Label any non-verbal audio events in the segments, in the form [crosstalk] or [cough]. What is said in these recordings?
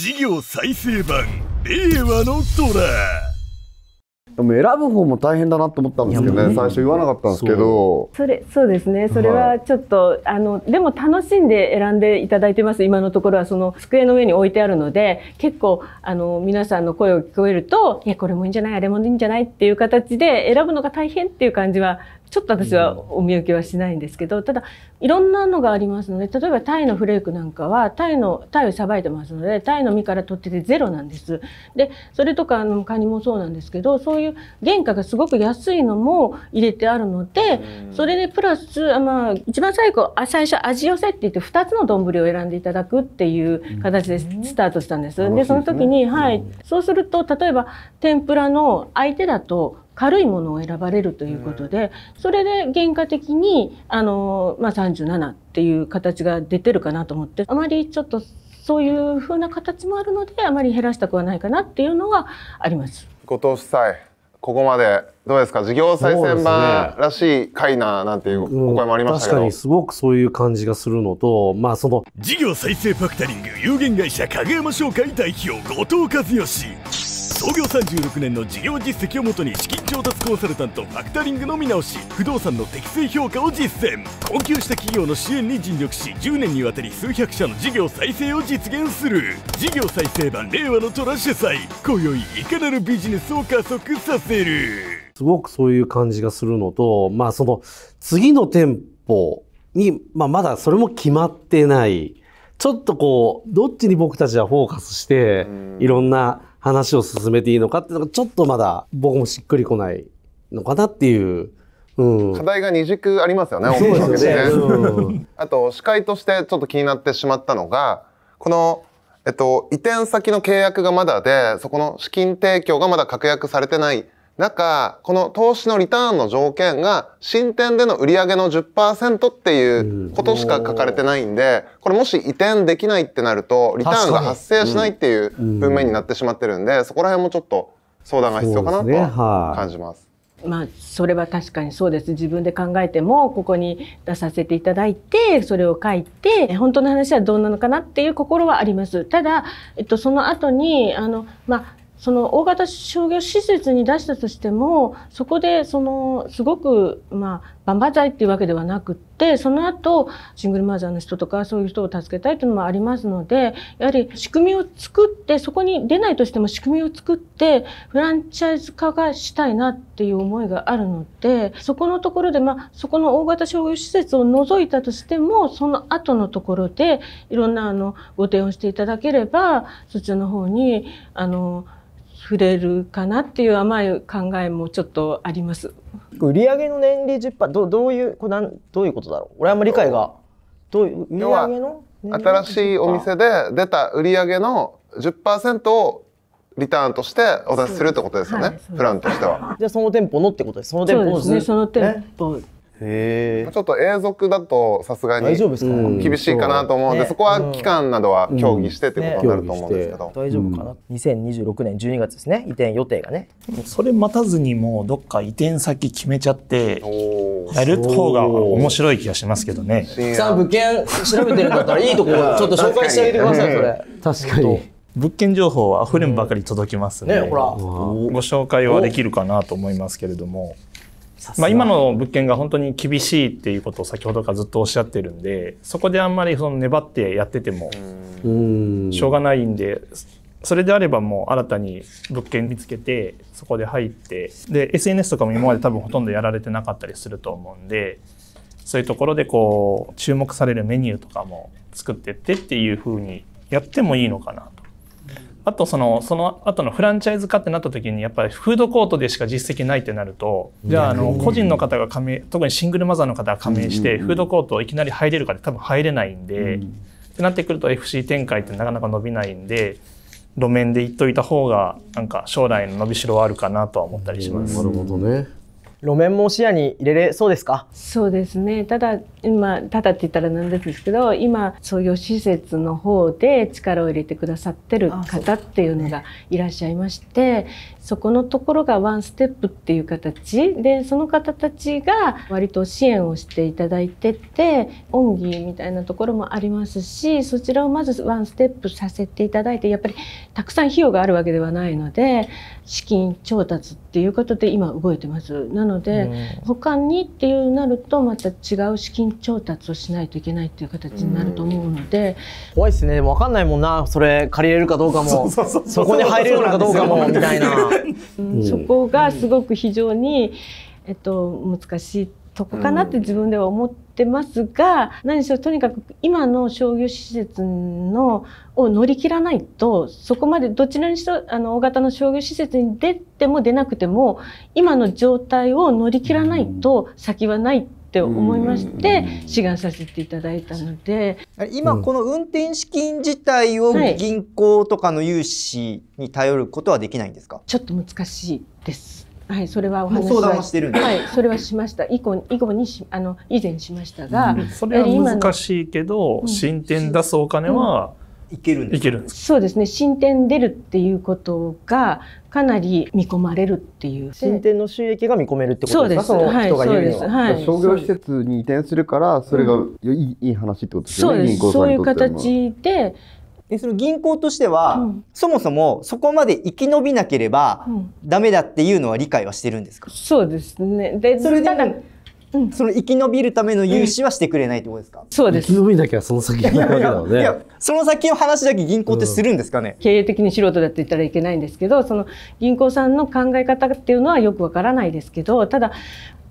事業再生版令和の虎でも選ぶ方も大変だなと思ったんですけどね最初言わなかったんですけどそれそうですねそれはちょっと、はい、あのでも楽しんで選んでいただいてます今のところはその机の上に置いてあるので結構あの皆さんの声を聞こえるといやこれもいいんじゃないあれもいいんじゃないっていう形で選ぶのが大変っていう感じはちょっと私はお見受けはしないんですけど、ただいろんなのがありますので例えばタイのフレークなんかはタイのタイをさばいてますのでタイの身から取っててゼロなんです。でそれとかあのカニもそうなんですけどそういう原価がすごく安いのも入れてあるので、それでプラスあ、まあ、一番最後最初味寄せって言って2つの丼を選んでいただくっていう形でスタートしたんです。でその時に、はい、そうすると例えば天ぷらの相手だと軽いものを選ばれるということで、それで原価的にあの、まあ、37っていう形が出てるかなと思ってあまりちょっとそういうふうな形もあるのであまり減らしたくはないかなっていうのはあります。後藤夫妻ここまでどうですか事業再生版らしいいななんていうお声もありましたけど、ね確かにすごくそういう感じがするのとまあその事業再生ファクタリング有限会社影山商会代表後藤和義創業36年の事業実績をもとに資金調達コンサルタントファクタリングの見直し不動産の適正評価を実践困窮した企業の支援に尽力し10年にわたり数百社の事業再生を実現する事業再生版令和の虎主催今宵いかなるビジネスを加速させるすごくそういう感じがするのとまあその次の店舗に、まあ、まだそれも決まってないちょっとこうどっちに僕たちはフォーカスしていろんな話を進めていいのかっていうのがちょっとまだ僕もしっくりこないのかなっていう。うん、課題が二軸ありますよね。そうでね。あと司会としてちょっと気になってしまったのがこのえっと移転先の契約がまだでそこの資金提供がまだ確約されてないか、この投資のリターンの条件が、新店での売上の10%っていうことしか書かれてないんで、これもし移転できないってなると、リターンが発生しないっていう文面になってしまってるんで、そこら辺もちょっと相談が必要かなと感じます。まあ、それは確かにそうです。自分で考えても、ここに出させていただいて、それを書いて、本当の話はどうなのかなっていう心はあります。ただ、えっと、その後に、あの、まあ、その大型商業施設に出したとしてもそこでそのすごくまあ万々歳っていうわけではなくってその後シングルマザーの人とかそういう人を助けたいというのもありますのでやはり仕組みを作ってそこに出ないとしても仕組みを作ってフランチャイズ化がしたいなっていう思いがあるのでそこのところでまあそこの大型商業施設を除いたとしてもその後のところでいろんなあのご提案をしていただければそちらの方にあの触れるかなっていう甘い考えもちょっとあります。売上の年利十パーどうどういうこれなんどういうことだろう。俺あんまり理解がどういう売上の新しいお店で出た売上の十パーセントをリターンとしてお出しするってことですよね、はい、プランとしては。じゃあその店舗のってことです。その店舗の、ね、その店舗ちょっと永続だとさすがに厳しいかなと思うんでそこは期間などは協議してってことになると思うんですけど、大丈夫かな2026年12月ですね移転予定がねそれ待たずにもうどっか移転先決めちゃってやる方が面白い気がしますけどねさあ物件調べてるんだったらいいとこ [laughs] ちょっと紹介してあげてくださいそれ確かに物件情報はふれんばかり届きますね,、ほらご紹介はできるかなと思いますけれどもまあ、今の物件が本当に厳しいっていうことを先ほどからずっとおっしゃってるんでそこであんまりその粘ってやっててもしょうがないんでそれであればもう新たに物件見つけてそこで入ってで SNS とかも今まで多分ほとんどやられてなかったりすると思うんでそういうところでこう注目されるメニューとかも作ってってっていうふうにやってもいいのかなあとその、その後のフランチャイズ化ってなった時に、やっぱりフードコートでしか実績ないってなると、じゃあ、あの、個人の方が加盟、特にシングルマザーの方が加盟して、フードコートをいきなり入れるかって多分入れないんで、ってなってくると FC 展開ってなかなか伸びないんで、路面で行っといた方が、なんか将来の伸びしろはあるかなとは思ったりします。なるほどね。路面も視野に入れれそうですかそうですねただ今ただって言ったらなんですけど今そういう施設の方で力を入れてくださってる方っていうのがいらっしゃいましてそこのところがワンステップっていう形でその方たちが割と支援をしていただいてて恩義みたいなところもありますしそちらをまずワンステップさせていただいてやっぱりたくさん費用があるわけではないので資金調達っていうことで今動いてますなので、他にっていうなるとまた違う資金調達をしないといけないっていう形になると思うので、うん、怖いですねでも分かんないもんなそれ借りれるかどうかもそこに入れるのかどうかもみたいな、うん、そこがすごく非常に、えっと、難しいそこかなって自分では思ってますが、うん、何しろとにかく今の商業施設のを乗り切らないとそこまでどちらにしろあの大型の商業施設に出ても出なくても今の状態を乗り切らないと先はないって思いまして、志願させていただいたので今この運転資金自体を銀行とかの融資に頼ることはできないんですか、はい、ちょっと難しいですはい、それはお話はしてるんではい、それはしました。以降以降にしあの以前しましたが、うん、それは難しいけど、進展出すお金は、うん、いけるんですいけるんですそうですね進展出るっていうことがかなり見込まれるっていう進展の収益が見込めるってことですかそうです人が言うは、はいはい、商業施設に移転するからそれがいい,、いい話ってことですよねそうですそういう形ででその銀行としては、うん、そもそもそこまで生き延びなければダメだっていうのは理解はしてるんですか、うん、そうですねでそれでうん、その生き延びるための融資はしてくれないってことですか、うん、そうです。生き延びなきゃその先にわけだよね。その先の話だけ銀行ってするんですかね、うん、経営的に素人だって言ったらいけないんですけど、その銀行さんの考え方っていうのはよくわからないですけど、ただ、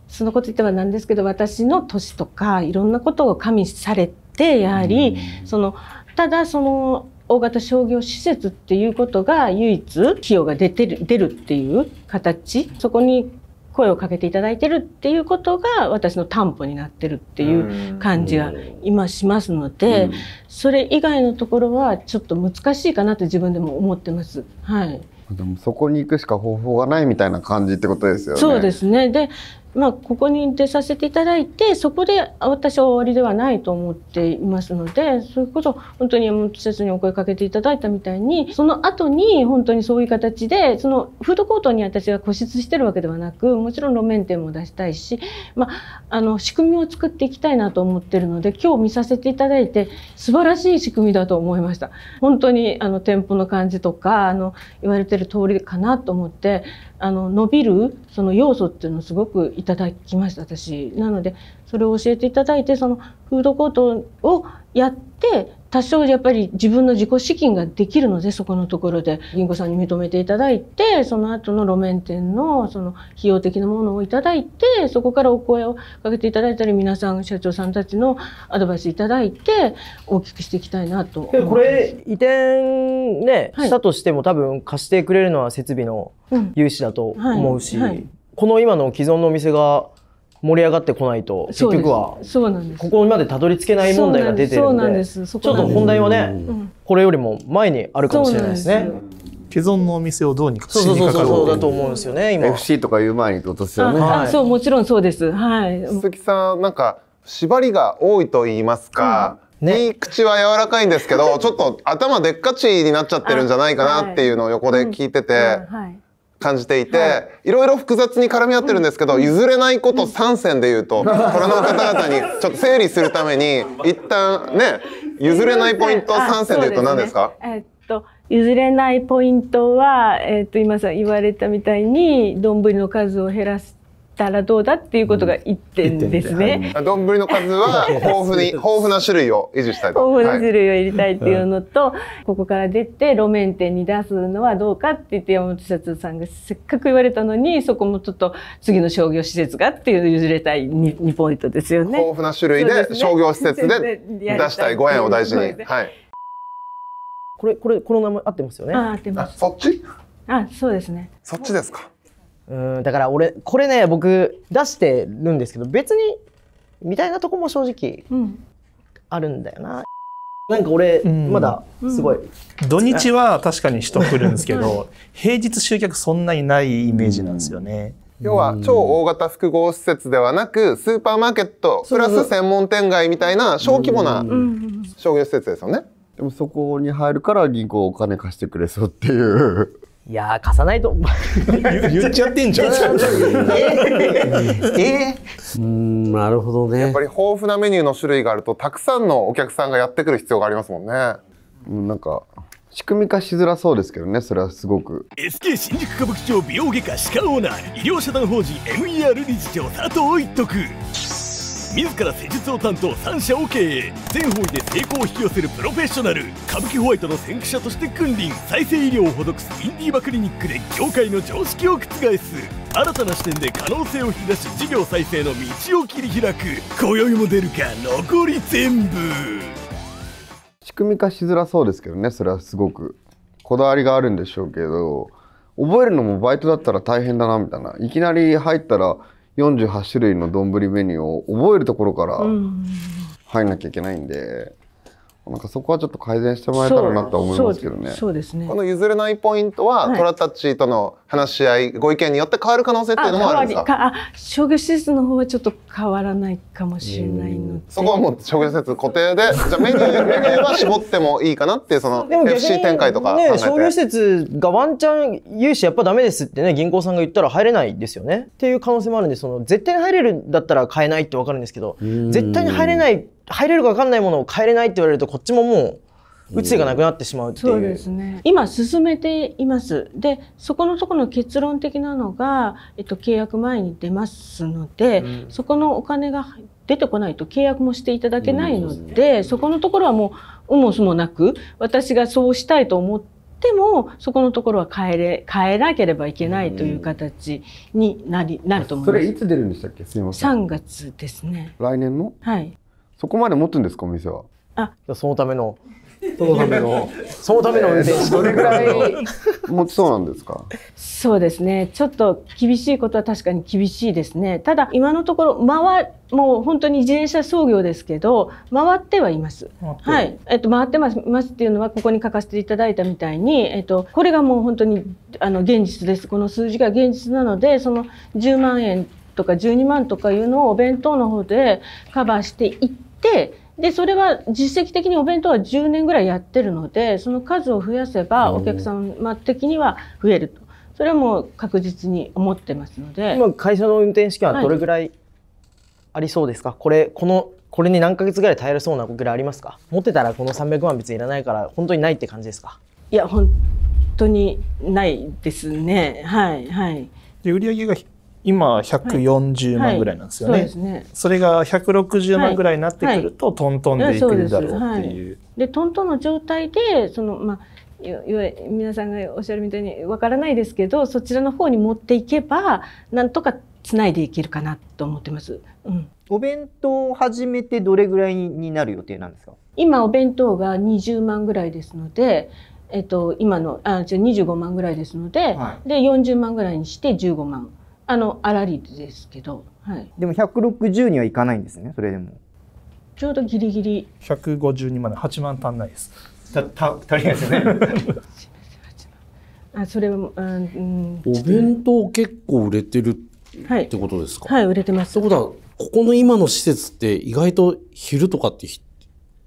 そのこと言ってはなんですけど、私の年とかいろんなことを加味されて、やはり、その、ただその大型商業施設っていうことが唯一費用が出てる出るっていう形そこに声をかけていただいてるっていうことが私の担保になってるっていう感じが今しますので、それ以外のところはちょっと難しいかなと自分でも思ってます。はい。でもそこに行くしか方法がないみたいな感じってことですよね。そうですね。で、まあ、ここに出させていただいてそこで私は終わりではないと思っていますのでそれこそ本当に山本先生にお声かけていただいたみたいにその後に本当にそういう形でそのフードコートに私が固執してるわけではなくもちろん路面店も出したいし、まあ、あの仕組みを作っていきたいなと思ってるので今日見させていただいて素晴らしい仕組みだと思いました。本当にあの店舗の感じとかあの言われてる通りかなと思ってあの伸びるその要素っていうのをすごくいただきました私。なのでそれを教えていただいてそのフードコートをやって多少やっぱり自分の自己資金ができるのでそこのところで銀行さんに認めていただいてその後の路面店のその費用的なものをいただいてそこからお声をかけていただいたり皆さん社長さんたちのアドバイスいただいて大きくしていきたいなとこれ移転ね、したとしても多分貸してくれるのは設備の融資だと思うし、この今の既存のお店が盛り上がってこないと結局はそうなんですここまでたどり着けない問題が出てるんでちょっと本題はね、これよりも前にあるかもしれないですね。既存のお店をどうにかしにかかるそうだと思うんですよね今 FC とかいう前にとですよね、そうもちろんそうですはい鈴木さんなんか縛りが多いと言いますか、ね、いい口は柔らかいんですけどちょっと頭でっかちになっちゃってるんじゃないかなっていうのを横で聞いてて、はい感じていて、はい、ろいろ複雑に絡み合ってるんですけど、うん、譲れないこと3選で言うと、うん、これの方々にちょっと整理するために [laughs] 一旦ね譲れないポイント3選で言うと何ですか、ね、えー、っと譲れないポイントは、えー、っと今さ言われたみたいに丼の数を減らすたらどうだっていうことが一点ですね。丼、うん、の数は [laughs] 豊富に豊富な種類を維持したい豊富な種類を入れたいっていうのと、ここから出て路面店に出すのはどうかって言って山本社長さんがせっかく言われたのにそこもちょっと次の商業施設がっていう譲れたい二2ポイントですよね。豊富な種類で、商業施設で [laughs] 出したいご縁を大事に。はい。これこれこの名前合ってますよね。あ合ってます。そっち？あそうですね。そっちですか。うんだから俺これね僕出してるんですけど別にみたいなとこも正直あるんだよな。うん、なんか俺、うん、まだすごい、うん、土日は確かに人来るんですけど平日集客そんなにないイメージなんですよね。要は超大型複合施設ではなくスーパーマーケットプラス専門店街みたいな小規模な商業施設ですよね。でもそこに入るから銀行お金貸してくれそうっていういや貸さないと [laughs] 言っちゃってんじゃん [laughs] えー、うんなるほどねやっぱり豊富なメニューの種類があるとたくさんのお客さんがやってくる必要がありますもんねなんか仕組み化しづらそうですけどねそれはすごく SK 新宿歌舞伎町美容外科歯科オーナー医療社団法人 MER 理事長佐藤一徳自ら施術を担当3社を経営全方位で成功を引き寄せるプロフェッショナル歌舞伎ホワイトの先駆者として君臨再生医療を施すインディーバクリニックで業界の常識を覆す新たな視点で可能性を引き出し事業再生の道を切り開く今宵も出るか残り全部仕組み化しづらそうですけどねそれはすごくこだわりがあるんでしょうけど覚えるのもバイトだったら大変だなみたいないきなり入ったら48種類の丼メニューを覚えるところから入んなきゃいけないんで、なんかそこはちょっと改善してもらえたらなと思いますけどね。そうですね。この譲れないポイントは、はい、トラたちとの話し合い、ご意見によって変わる可能性っていうのもあるんですか。あ、商業施設の方はちょっと変わらないかもしれないので。そこはもう商業施設固定で、じゃメニューメニューは絞ってもいいかなっていうその FC 展開とかね、商業施設がワンチャン融資やっぱダメですってね銀行さんが言ったら入れないですよねっていう可能性もあるんで、その絶対に入れるんだったら買えないってわかるんですけど、絶対に入れない。入れるか分かんないものを変えれないって言われるとこっちももう打つがなくなってしまうっていう、うん、そうですね今進めていますでそこのところの結論的なのが、えっと、契約前に出ますので、うん、そこのお金が出てこないと契約もしていただけないので、うん、そこのところはもう有もすもなく私がそうしたいと思ってでもそこのところは変えれ変えなければいけないという形になり、うん、なると思います。それいつ出るんでしたっけ？すみません。3月ですね。来年の？はい。そこまで持つんですかお店はあそのためのそのためのそのための運転手どれぐらい持ちそうなんですかそうですねちょっと厳しいことは確かに厳しいですねただ今のところ回もう本当に自転車操業ですけど回ってはいますはい、えっと、回ってますますっていうのはここに書かせていただいたみたいに、えっと、これがもう本当にあの現実ですこの数字が現実なのでその10万円とか12万とかいうのをお弁当の方でカバーしていって、で、それは実績的にお弁当は10年ぐらいやってるので、その数を増やせばお客様的には増えると。それはもう確実に思ってますので。今会社の運転資金はどれぐらいありそうですか、はい、これ、この、これに何ヶ月ぐらい耐えられそうなぐらいありますか持ってたらこの300万別にいらないから、本当にないって感じですかいや、本当にないですね。はい、はい。で売上が今140万ぐらいなんですよねはいそね、それが160万ぐらいになってくると、トントンでいくんだろうっていう。でトントンの状態でその、まあ皆さんがおっしゃるみたいにわからないですけどそちらの方に持っていけばなんとかつないでいけるかなと思ってます、うん、お弁当を始めてどれぐらいになる予定なんですか今お弁当が20万ぐらいですので、えっと、今のあじゃ25万ぐらいですのではい、で40万ぐらいにして15万あのあらりですけど、はい、でも百六十にはいかないんですねそれでもちょうどギリギリ百五十にまで八万足んないですたた足りないですね [laughs] あそれも、うん、うん。お弁当結構売れてるはい。ってことですか、はい、はい、売れてますってことはここの今の施設って意外と昼とかって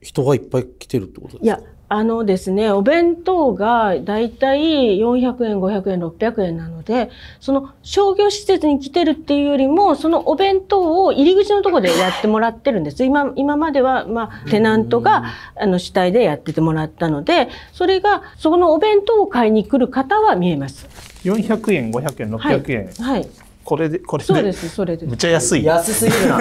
人がいっぱい来てるってことですかいやあのですね、お弁当がだいたい400円、500円、600円なので、その商業施設に来てるっていうよりも、そのお弁当を入り口のところでやってもらってるんです。今、今までは、まあ、テナントが、あの、主体でやっててもらったので、それが、そこのお弁当を買いに来る方は見えます。400円、500円、600円。はい。はい、これで、これで。そうです、それで。めっちゃ安い。安すぎるな。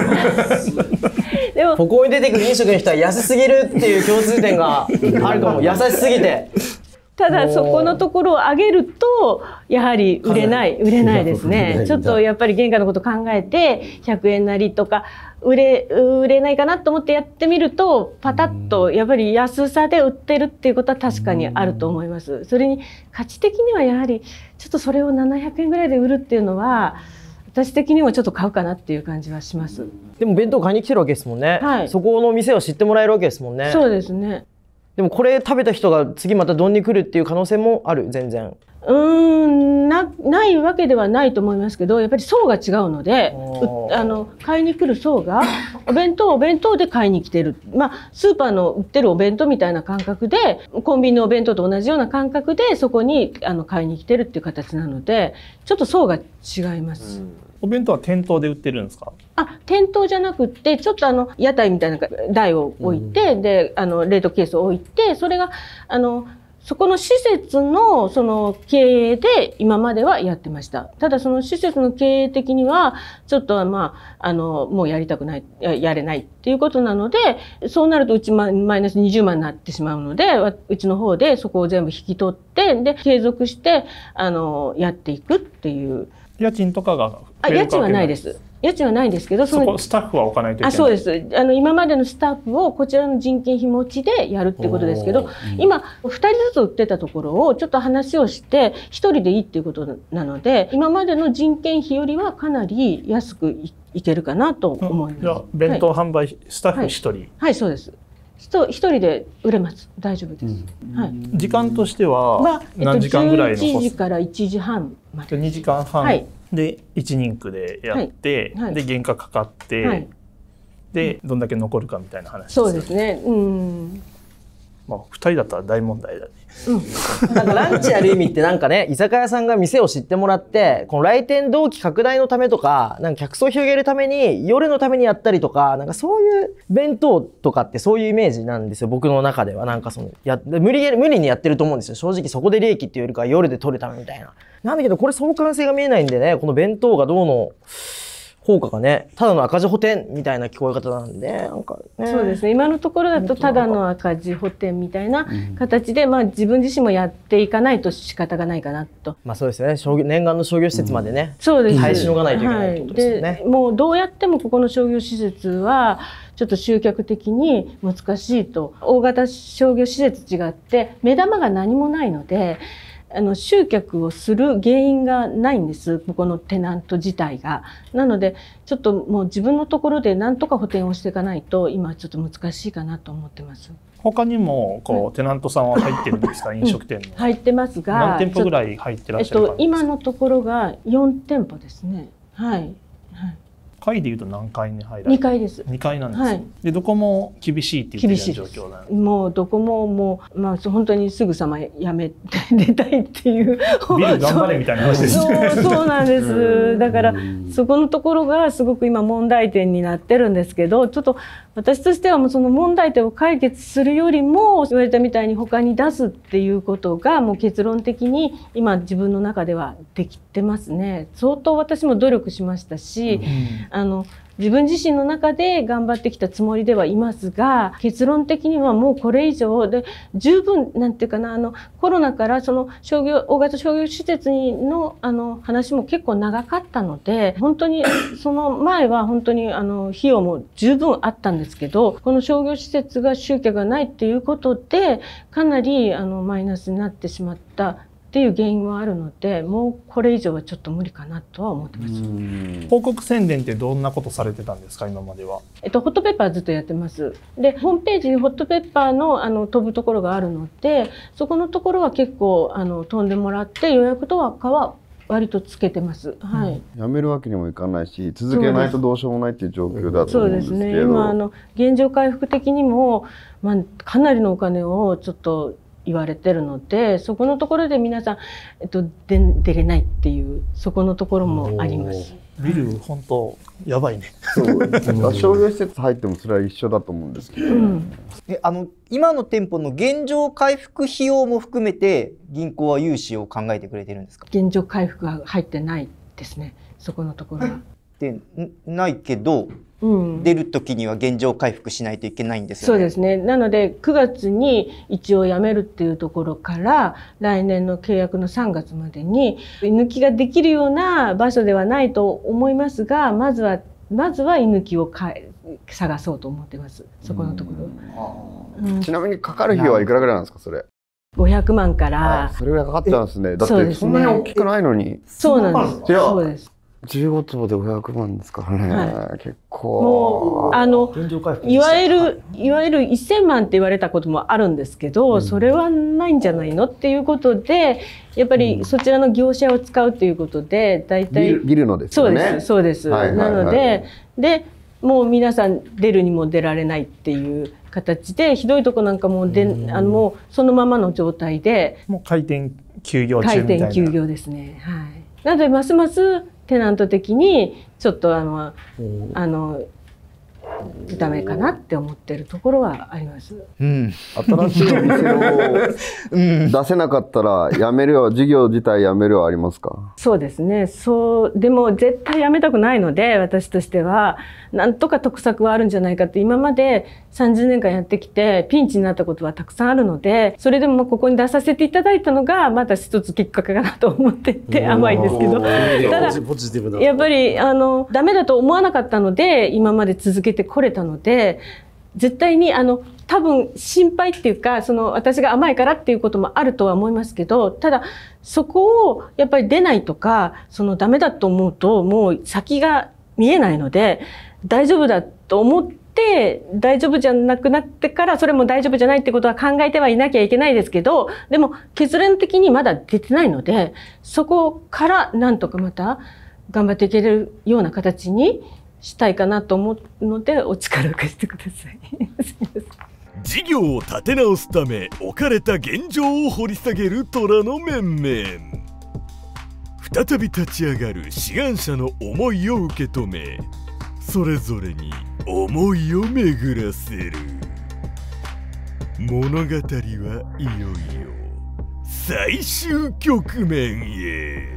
[laughs] でもここに出てくる飲食の人は安すぎるっていう共通点が [laughs] あるかも優しすぎてただそこのところを上げるとやはり売れない売れないですねちょっとやっぱり原価のこと考えて100円なりとか売れ売れないかなと思ってやってみるとパタッとやっぱり安さで売ってるっていうことは確かにあると思いますそれに価値的にはやはりちょっとそれを700円ぐらいで売るっていうのは私的にもちょっと買うかなっていう感じはしますでも弁当買いに来てるわけですもんね、はい、そこの店を知ってもらえるわけですもんねそうですねでもこれ食べた人が次また丼に来るっていう可能性もある全然うーんなないわけではないと思いますけどやっぱり層が違うのであの買いに来る層がお弁当お弁当で買いに来てる、まあ、スーパーの売ってるお弁当みたいな感覚でコンビニのお弁当と同じような感覚でそこにあの買いに来てるっていう形なのでちょっと層が違います。うんお弁当は店頭で売ってるんですかあ店頭じゃなくてちょっとあの屋台みたいな台を置いて、うん、であの冷凍ケースを置いてそれがあのそこの施設のその経営で今まではやってました。ただその施設の経営的には、ちょっとまあ、あの、もうやりたくない、やれないっていうことなので、そうなるとうちマイナス20万になってしまうので、うちの方でそこを全部引き取って、で、継続して、あの、やっていくっていう。家賃とかがあ、家賃はないです。家賃はないんですけど、そのスタッフは置かないといけない。そうです。あの今までのスタッフをこちらの人件費持ちでやるってことですけど、うん、今2人ずつ売ってたところをちょっと話をして1人でいいっていうことなので、今までの人件費よりはかなり安くいけるかなと思います。うん、弁当販売、スタッフ1人、はい、はい、そうです。一人で売れます。大丈夫です。うん、はい。時間としては何時間ぐらいの？一、まあ、えっと、時から一時半まで。2時間半。はい。で一人区でやって、はいはい、で原価かかって、はい、で、どんだけ残るかみたいな話です、ね、そうですね。うん。まあ二人だったら大問題だね。うん、なんかランチやる意味ってなんかね居酒屋さんが店を知ってもらってこの来店同期拡大のためとかなんか客層を広げるために夜のためにやったりとかなんかそういう弁当とかってそういうイメージなんですよ僕の中ではなんかそのや無理無理にやってると思うんですよ正直そこで利益っていうよりかは夜で取るためみたいな。なんだけどこれ相関性が見えないんでねこの弁当がどうの。効果がね、ただの赤字補填みたいな聞こえ方なんで、なんかね。そうですね。今のところだとただの赤字補填みたいな形で、まあ自分自身もやっていかないと仕方がないかなと。まあそうですね。商業念願の商業施設までね、うん、そうです。耐え忍がないといけないってことですよね、はい、もうどうやってもここの商業施設はちょっと集客的に難しいと。大型商業施設違って目玉が何もないので。あの集客をする原因がないんですここのテナント自体が。なのでちょっともう自分のところで何とか補填をしていかないと今ちょっと難しいかなと思ってます。他にもこう、テナントさんは入ってるんですか [laughs] 飲食店の、うん、入ってますが何店舗ぐらい入ってらっしゃるえっと、今のところが4店舗ですね。はい回でいうと何階に入られる回です2階なんです、はい、でどこも厳しいっていう状況なんですもうどこももう、まあ、本当にすぐさまやめて出たいっていう [laughs] ビル頑張れみたいな話ですねそうそうなんですだからそこのところがすごく今問題点になってるんですけどちょっと私としてはもうその問題点を解決するよりも言われたみたいに他に出すっていうことがもう結論的に今自分の中ではできてますね相当私も努力しましたし、うん、あの自分自身の中で頑張ってきたつもりではいますが結論的にはもうこれ以上で十分なんていうかなあのコロナからその商業大型商業施設にのあの話も結構長かったので本当にその前は本当にあの費用も十分あったんですけどこの商業施設が集客がないっていうことでかなりあのマイナスになってしまったっていう原因はあるのでもうこれ以上はちょっと無理かなとは思ってます広告宣伝ってどんなことされてたんですか今までは、えっと、ホットペッパーずっとやってますでホームページにホットペッパーのあの飛ぶところがあるのでそこのところは結構あの飛んでもらって予約とかは割とつけてます。はい。やめるわけにもいかないし、続けないとどうしようもないっていう状況だと思うんですけど。そうですね。今あの現状回復的にも、まあかなりのお金をちょっと言われてるのでそこのところで皆さん、えっと、で出れないっていうそこのところもあります。ビル本当やばいね。[laughs] 商業施設入ってもそれは一緒だと思うんですけど、うん、あの今の店舗の現状回復費用も含めて銀行は融資を考えてくれてるんですか。現状回復は入ってないですね。そこのところは。ってないけど、うん、出る時には現状回復しないといけないんです、ね、そうですね。なので9月に一応辞めるっていうところから来年の契約の3月までに居抜きができるような場所ではないと思いますが、まずはまずは居抜きをか探そうと思ってます。そこのところ、うん、ちなみにかかる費用はいくらぐらいなんですかそれ五百万から。それぐらいかかってたんですね。だってそんなに大きくないのに。そうなんです。そうです。15坪で500万ですからね、はい、結構もうあのいわゆるいわゆる1,000万って言われたこともあるんですけど、うん、それはないんじゃないのっていうことでやっぱりそちらの業者を使うということで大体、ビルのです、ね、そうですそうです、はいはいはい、なのででもう皆さん出るにも出られないっていう形でひどいとこなんかもで、うあのもうそのままの状態でもう開店休業中みたいな開店休業ですねはいなのでますますテナント的にちょっとあのあのダメかなって思ってるところはあります。うん、新しいお店を出せなかったらやめるよ事業自体やめるはありますか。そうですね。そうでも絶対やめたくないので私としてはなんとか得策はあるんじゃないかって今まで三十年間やってきてピンチになったことはたくさんあるのでそれでもここに出させていただいたのがまた一つきっかけかなと思ってて甘いんですけど。ただやっぱりあのダメだと思わなかったので今まで続けててこれたので絶対にあの多分心配っていうかその私が甘いからっていうこともあるとは思いますけどただそこをやっぱり出ないとかそのダメだと思うともう先が見えないので大丈夫だと思って大丈夫じゃなくなってからそれも大丈夫じゃないってことは考えてはいなきゃいけないですけどでも結論的にまだ出てないのでそこからなんとかまた頑張っていけるような形にしたいかなと思うのでお力を貸してください [laughs] 事業を立て直すため置かれた現状を掘り下げる虎の面々再び立ち上がる志願者の思いを受け止めそれぞれに思いを巡らせる物語はいよいよ最終局面へ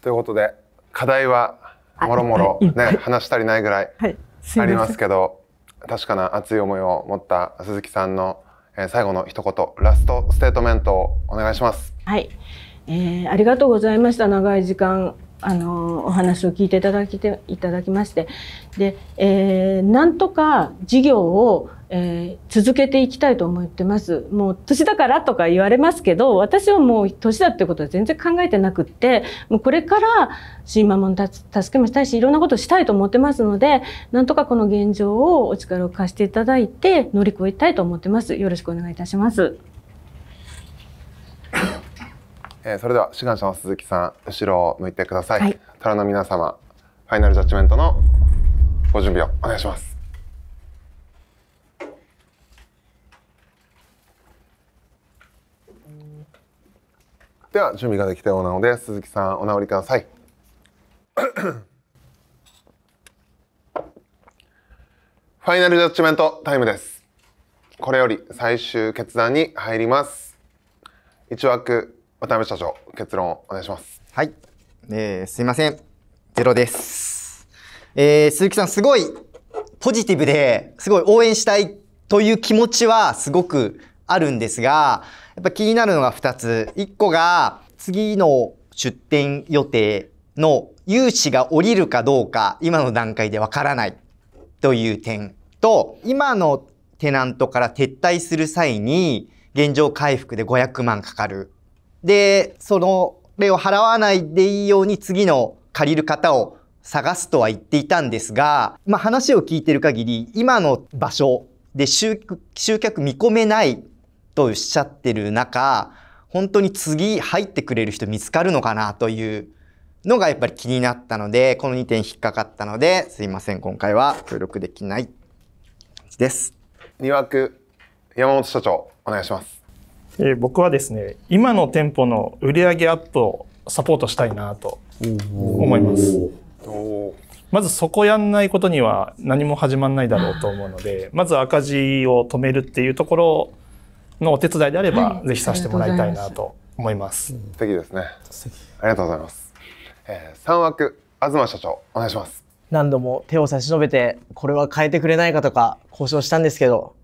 ということで課題はもろもろね話たりないぐらいありますけど、はい、確かな熱い思いを持った鈴木さんの最後の一言ラストステートメントをお願いします。はい、えー、ありがとうございました長い時間あのお話を聞いていただきていただきましてで、えー、なんとか事業をえー、続けていきたいと思ってます。もう年だからとか言われますけど、私はもう年だってことは全然考えてなくって、もうこれから新ママの助けもしたいし、いろんなことしたいと思ってますので、なんとかこの現状をお力を貸していただいて乗り越えたいと思ってます。よろしくお願いいたします。えー、それでは志願者の鈴木さん、後ろを向いてください。はい、虎の皆様、ファイナルジャッジメントのご準備をお願いします。では準備ができたようなので鈴木さんお直りください [coughs] ファイナルジャッジメントタイムですこれより最終決断に入ります一枠渡辺社長結論お願いしますはい、えー、すいませんゼロです、えー、鈴木さんすごいポジティブですごい応援したいという気持ちはすごくあるんですがっぱ気になるのが2つ。1個が、次の出店予定の融資が降りるかどうか、今の段階でわからないという点と、今のテナントから撤退する際に、現状回復で500万かかる。で、その、例を払わないでいいように次の借りる方を探すとは言っていたんですが、まあ話を聞いてる限り、今の場所で集客見込めないとしちゃってる中、本当に次入ってくれる人見つかるのかなというのがやっぱり気になったので、この2点引っかかったので、すいません、今回は協力できないです。2枠、山本社長、お願いします。えー、僕はですね、今の店舗の売上アップをサポートしたいなと思います。まずそこやんないことには何も始まんないだろうと思うので、まず赤字を止めるっていうところをのお手伝いであれば、ぜひさせてもらいたいなと思います。素敵ですね。ありがとうございます。えー、三枠東社長お願いします。何度も手を差し伸べてこれは変えてくれないかとか交渉したんですけど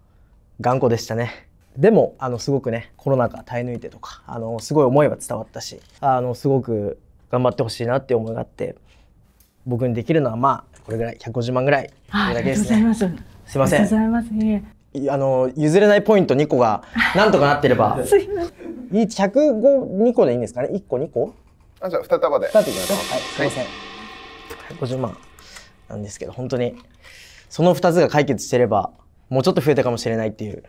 頑固でしたね。でもあのすごくねコロナ禍耐え抜いてとかあのすごい思いは伝わったしあのすごく頑張ってほしいなって思いがあって僕にできるのはまあこれぐらい150万ぐらいこれだけですね。すみません。あの譲れないポイント2個が [laughs] なんとかなってればすいません102個でいいんですかね1個2個あじゃあ2束で2束でいきますはいすいません、はい、50万なんですけど本当にその2つが解決してればもうちょっと増えたかもしれないっていう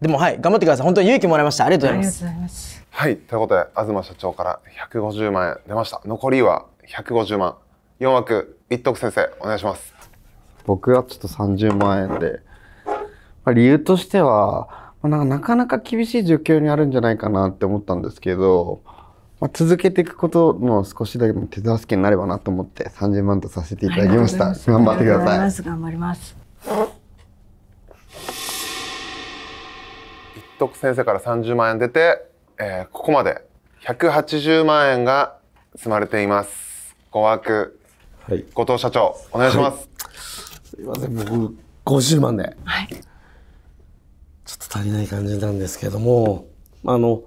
でもはい頑張ってください本当に勇気もらいましたありがとうございますはいということで東社長から150万円出ました残りは150万4枠一徳先生お願いします僕はちょっと30万円で理由としては、なかなか厳しい状況にあるんじゃないかなって思ったんですけど、まあ、続けていくことの少しだけ手助けになればなと思って30万とさせていただきました。頑張ってください。頑張ります。一徳先生から30万円出て、えー、ここまで180万円が積まれています。ご枠、はい、後藤社長お願いします。はい、すいません僕50万で。はいちょっと足りない感じなんですけども、あの、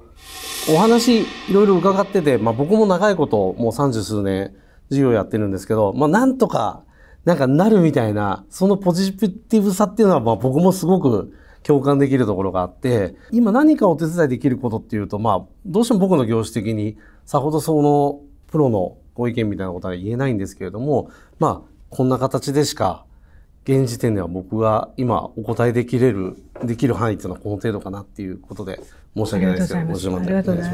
お話いろいろ伺ってて、まあ僕も長いこともう三十数年授業やってるんですけど、まあなんとかなんかなるみたいな、そのポジティブさっていうのはまあ僕もすごく共感できるところがあって、今何かお手伝いできることっていうと、まあどうしても僕の業種的にさほどそのプロのご意見みたいなことは言えないんですけれども、まあこんな形でしか現時点では僕が今お答えできれる、できる範囲というのはこの程度かなっていうことで申し訳ないですけど、ご質問といまありがとうござ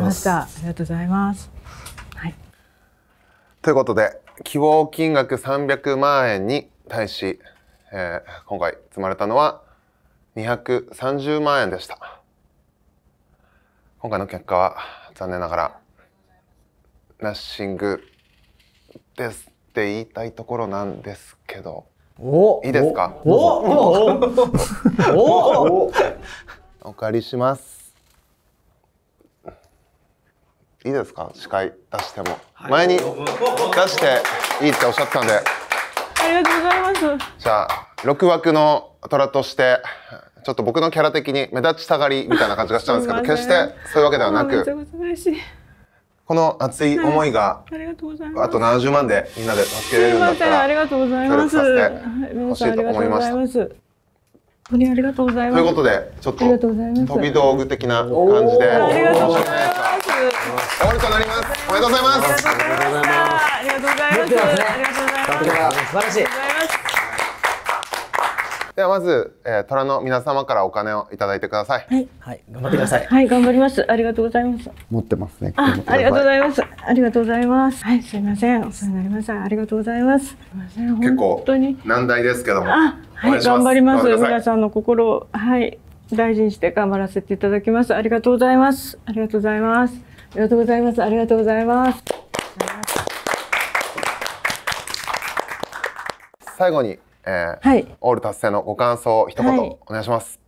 います。はい。ということで、希望金額300万円に対し、えー、今回積まれたのは230万円でした。今回の結果は残念ながら、ナッシングですって言いたいところなんですけど。おいいですかおおおお借りしますいいですか司会出しても、はい、前に出していいっておっしゃってたんでありがとうございますじゃあ6枠の虎としてちょっと僕のキャラ的に目立ちたがりみたいな感じがしうんですけど決してそういうわけではなくこの熱い思いが、はい、ありがとうございます。あと70万でみんなで助けれるんだったら、ありがとうございます。協力させてほしいと思います。本当にありがとうございます。ということで、ちょっと飛び道具的な感じで、ありがとうございます。終わりとなります。おめでとうございます。ありがとうございます。ありがとうございます。ありがとうございます。素晴らしい。ではまず、えー、虎の皆様からお金をいただいてください。はい、はい、頑張ってください。はい、頑張ります。ありがとうございます。持ってますね。あ、ありがとうございます。ありがとうございます。はい、すみません。お世話になりました。ありがとうございます。すみません。結構難題ですけども。あ、はい、頑張ります。皆さんの心はい、大事にして頑張らせていただきます。ありがとうございます。ありがとうございます。ありがとうございます。ありがとうございます。最後にえーはい、オール達成のご感想一言お願いします。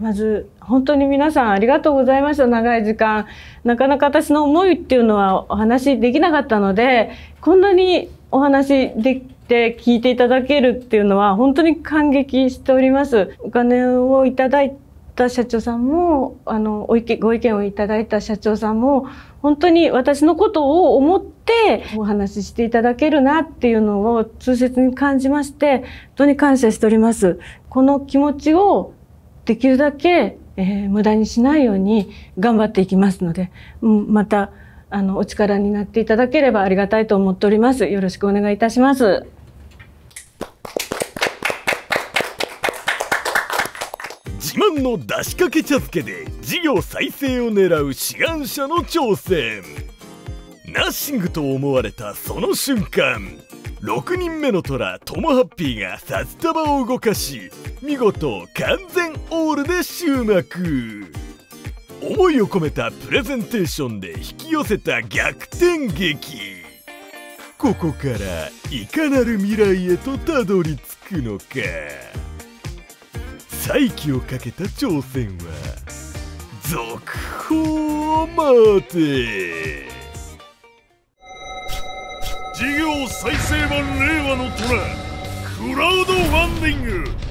はい、まず本当に皆さんありがとうございました長い時間なかなか私の思いっていうのはお話できなかったのでこんなにお話できて聞いていただけるっていうのは本当に感激しておりますお金をいただいった社長さんもあのお意見ご意見をいただいた社長さんも本当に私のことを思ってお話ししていただけるなっていうのを痛切に感じまして本当に感謝しております。この気持ちをできるだけ、えー、無駄にしないように頑張っていきますので、うん、またあのお力になっていただければありがたいと思っております。よろしくお願いいたします。の出しかけ茶漬けで事業再生を狙う志願者の挑戦ナッシングと思われたその瞬間6人目の虎トモハッピーが札束を動かし見事完全オールで終幕思いを込めたプレゼンテーションで引き寄せた逆転劇ここからいかなる未来へとたどり着くのか。再起をかけた挑戦は続報を待て事業再生版令和の虎クラウドファンディング